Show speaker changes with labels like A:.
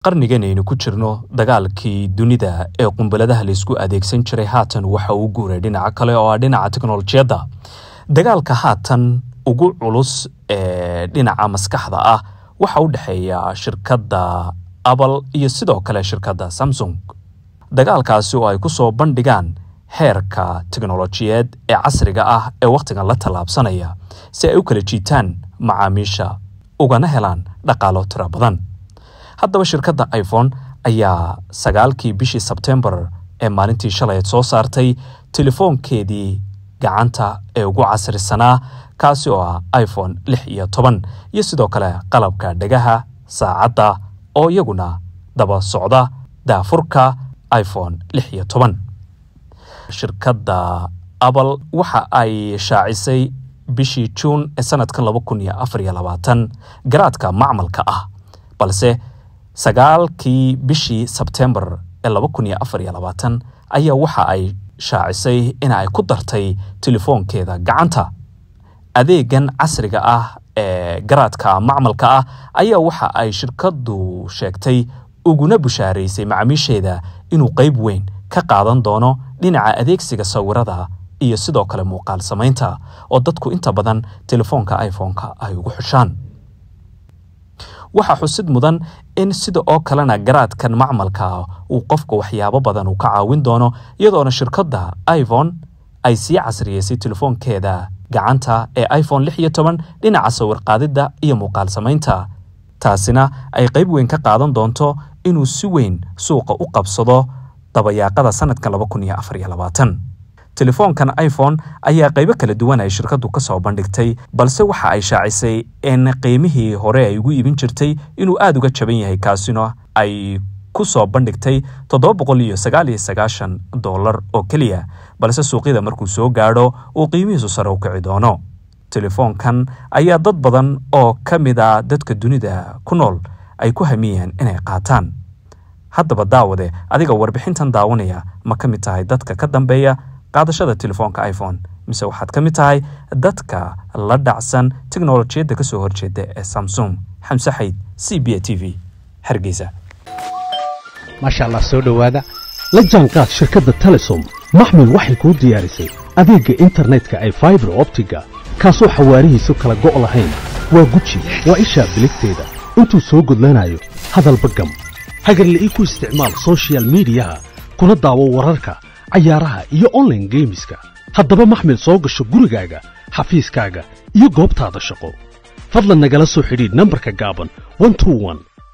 A: qarnigan aynu ku jirno dagaalkii dunida ee qumbaladaha laysku adeegsan jiray haatan waxa uu guuray dhinaca kale oo ah dhinaca teknolojiyadda dagaalka haatan ugu culus ee dhinaca maskaxda ah waxa u dhexeeya shirkadda apple iyo sidoo kale shirkadda samsung dagaalkaasi oo ay ku soo bandhigaan heerka teknolojiyeed ee casriga ah ee wakhtigan la tallaabsanaya si ay u kala jiitaan macaamiisha ugana helaan dhaqaalo tiro badan haddaba shirkadda iphone ayaa sagaalkii bishii sebtembar ee maalintii shalayd soo saartay telefoonkeedii gacanta ee ugu casrisanaa kaasi oo ah iphone lix iyo toban iyo sidoo kale qalabka dhegaha saacadda oo iyaguna daba socda daafurka iphone lix iyo toban shirkadda apple waxa ay shaacisay bishii juun ee sanadka laba kun iyo afar iyo labaatan garaadka macmalka ah balse sagaalkii bishii sebtembar ee laba kun iyo ayaa waxa ay shaacisay in ay ku dartay telefoonkeeda gacanta adeegan casriga ah ee garaadka macmalka ah ayaa waxa ay shirkadu sheegtay uguna bushaaraysay macaamiisheeda inuu qayb weyn ka qaadan doono dhinaca adeegsiga sawirada iyo sidoo kale muuqaal samaynta oo dadku inta badan telefoonka iphone-ka ay ugu xushaan waxaa xusid mudan in sida oo kalena garaadkan macmalka uu qofka waxyaabo badan uu ka caawin doono iyadoona shirkadda ivon ay sii casriyeysay telefoonkeeda gacanta ee iphone lix iyo toban dhinaca sawirqaadidda iyo muuqaal samaynta taasina ay qayb weyn ka qaadan doonto inuu si weyn suuqa u qabsado dabayaaqada sanadka laba kun iyo afar iyo labaatan telefoonkan iphone ayaa qaybo kala duwan ay shirkadu ka soo bandhigtay balse waxa ay shaacisay in qiimihii hore ay ugu iibin jirtay inuu aada uga jaban yahay kaasina ay ku soo bandhigtay toddoba boqol iyo sagaal iyo sagaashan dollar oo keliya balse suuqyada markuu soo gaadho uu qiimihiisu sare u kici doono telefoonkan ayaa dad badan oo ka mid a ah dadka dunida ku nool ay ku hamiyeen inay qaataan haddaba daawade adiga warbixintan daawanaya ma ka mid tahay dadka ka dambeeya qaadashada telefoonka iphone mise waxaad ka mid tahay dadka la dhacsan tiknolojiyadda ka soo horjeeda ee samsung xamse xayd c b a t v hargeysa
B: maasha allah soo dhowaada la jaanqaad shirkadda telesom maxmil waxay kuu diyaarisay adeegga internetka ee faibar optiga kaasoo xawaarihiisu kala go' lahayn waa guji waa ishaa biligteeda intuu soo gudlanayo hadalba gam hagarla-i ku isticmaal sochial miidiyaha kuna daawo wararka cayaaraha iyo online geemiska haddaba maxmil soo gasho gurigaaga xafiiskaaga iyo goobtaada shaqo fadlan nagala soo xidhiid nambarka gaaban